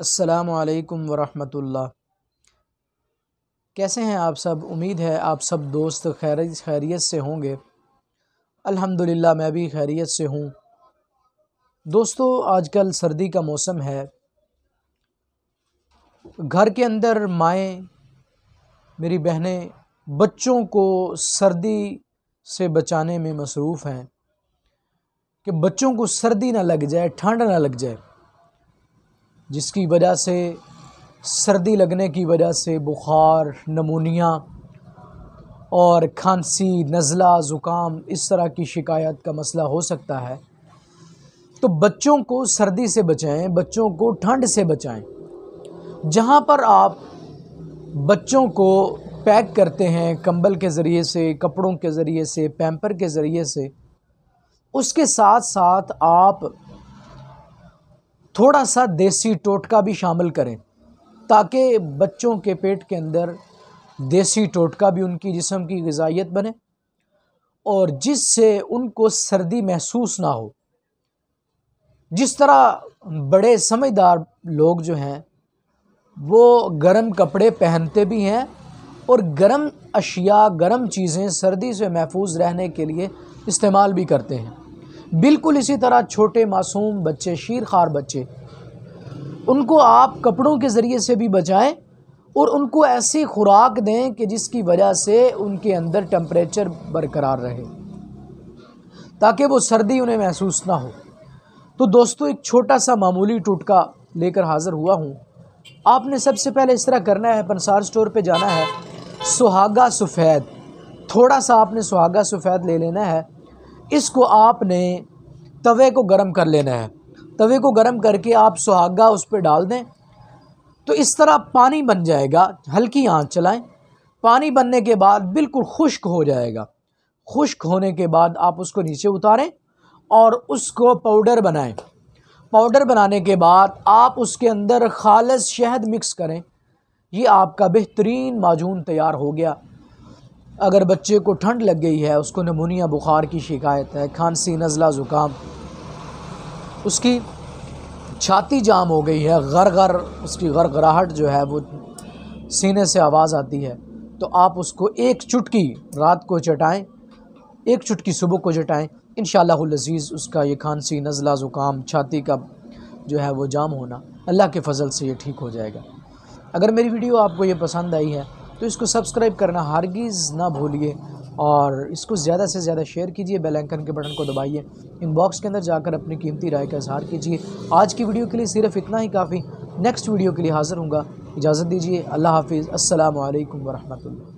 असलकम वरहमतुल्ला कैसे हैं आप सब उम्मीद है आप सब दोस्त खैर खैरियत से होंगे अल्हम्दुलिल्लाह मैं भी खैरियत से हूँ दोस्तों आजकल सर्दी का मौसम है घर के अंदर माएँ मेरी बहनें बच्चों को सर्दी से बचाने में मसरूफ़ हैं कि बच्चों को सर्दी ना लग जाए ठंड ना लग जाए जिसकी वजह से सर्दी लगने की वजह से बुखार नमोनिया और खांसी नज़ला ज़ुकाम इस तरह की शिकायत का मसला हो सकता है तो बच्चों को सर्दी से बचाएं बच्चों को ठंड से बचाएं जहाँ पर आप बच्चों को पैक करते हैं कंबल के ज़रिए से कपड़ों के ज़रिए से पैम्पर के ज़रिए से उसके साथ साथ आप थोड़ा सा देसी टोटका भी शामिल करें ताकि बच्चों के पेट के अंदर देसी टोटका भी उनकी जिसम की गजाइत बने और जिससे उनको सर्दी महसूस ना हो जिस तरह बड़े समझदार लोग जो हैं वो गर्म कपड़े पहनते भी हैं और गर्म अशिया गर्म चीज़ें सर्दी से महफूज रहने के लिए इस्तेमाल भी करते हैं बिल्कुल इसी तरह छोटे मासूम बच्चे शीर खार बच्चे उनको आप कपड़ों के ज़रिए से भी बचाएं और उनको ऐसी खुराक दें कि जिसकी वजह से उनके अंदर टम्परेचर बरकरार रहे ताकि वो सर्दी उन्हें महसूस ना हो तो दोस्तों एक छोटा सा मामूली टुटका लेकर हाज़िर हुआ हूँ आपने सबसे पहले इस तरह करना है पंसार स्टोर पे जाना है सुहागा सफ़ेद थोड़ा सा आपने सुहागा सफ़ेद ले लेना है इसको आपने तवे को गर्म कर लेना है तवे को गर्म करके आप सुहागा उस पर डाल दें तो इस तरह पानी बन जाएगा हल्की आंच चलाएं पानी बनने के बाद बिल्कुल खुश्क हो जाएगा खुश्क होने के बाद आप उसको नीचे उतारें और उसको पाउडर बनाएं पाउडर बनाने के बाद आप उसके अंदर खालस शहद मिक्स करें ये आपका बेहतरीन माजून तैयार हो गया अगर बच्चे को ठंड लग गई है उसको नमूनिया बुखार की शिकायत है खांसी नज़ला ज़ुकाम उसकी छाती जाम हो गई है गर गर उसकी गरगराहट जो है वो सीने से आवाज़ आती है तो आप उसको एक चुटकी रात को चटाएं एक चुटकी सुबह को चटाएं इन शजीज़ उसका ये खांसी नज़ला ज़ुकाम छाती का जो है वो जाम होना अल्लाह के फजल से ये ठीक हो जाएगा अगर मेरी वीडियो आपको ये पसंद आई है तो इसको सब्सक्राइब करना हारगीज़ ना भूलिए और इसको ज़्यादा से ज़्यादा शेयर कीजिए बेल आइकन के बटन को दबाइए इनबॉक्स के अंदर जाकर अपनी कीमती राय का इजहार कीजिए आज की वीडियो के लिए सिर्फ इतना ही काफ़ी नेक्स्ट वीडियो के लिए हाज़िर हूँगा इजाज़त दीजिए अल्लाह हाफिज़ असलकम वरहमल